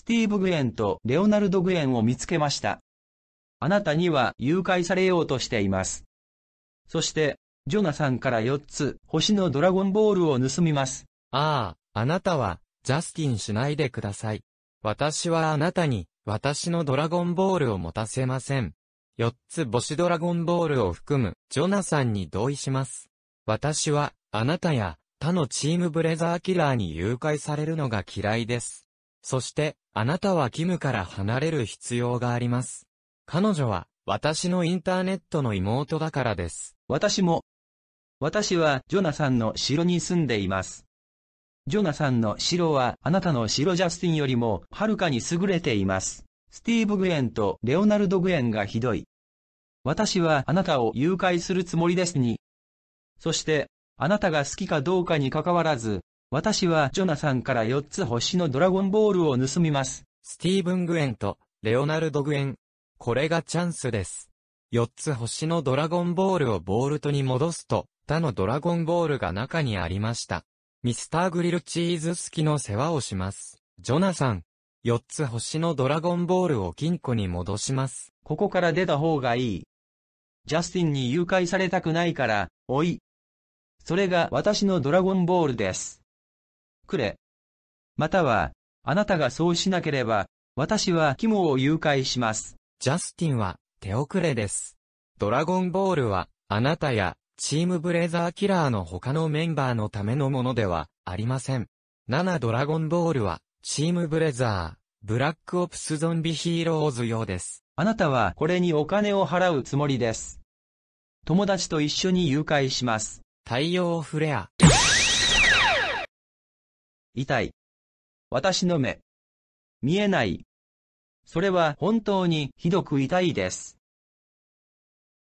スティーブ・グエンとレオナルド・グエンを見つけました。あなたには誘拐されようとしています。そして、ジョナさんから4つ星のドラゴンボールを盗みます。ああ、あなたは、ジャスティンしないでください。私はあなたに、私のドラゴンボールを持たせません。4つ星ドラゴンボールを含む、ジョナさんに同意します。私は、あなたや、他のチームブレザーキラーに誘拐されるのが嫌いです。そして、あなたはキムから離れる必要があります。彼女は、私のインターネットの妹だからです。私も。私は、ジョナさんの城に住んでいます。ジョナさんの城は、あなたの城ジャスティンよりも、はるかに優れています。スティーブ・グエンとレオナルド・グエンがひどい。私はあなたを誘拐するつもりですに。そして、あなたが好きかどうかにかかわらず、私はジョナさんから4つ星のドラゴンボールを盗みます。スティーブン・グエンと、レオナルド・グエン。これがチャンスです。4つ星のドラゴンボールをボールトに戻すと、他のドラゴンボールが中にありました。ミスターグリルチーズ好きの世話をします。ジョナさん。4つ星のドラゴンボールを金庫に戻します。ここから出た方がいい。ジャスティンに誘拐されたくないから、おい。それが私のドラゴンボールです。くれ。または、あなたがそうしなければ、私は肝を誘拐します。ジャスティンは、手遅れです。ドラゴンボールは、あなたや、チームブレザーキラーの他のメンバーのためのものでは、ありません。7ドラゴンボールは、チームブレザー、ブラックオプスゾンビヒーローズ用です。あなたはこれにお金を払うつもりです。友達と一緒に誘拐します。太陽フレア。痛い。私の目。見えない。それは本当にひどく痛いです。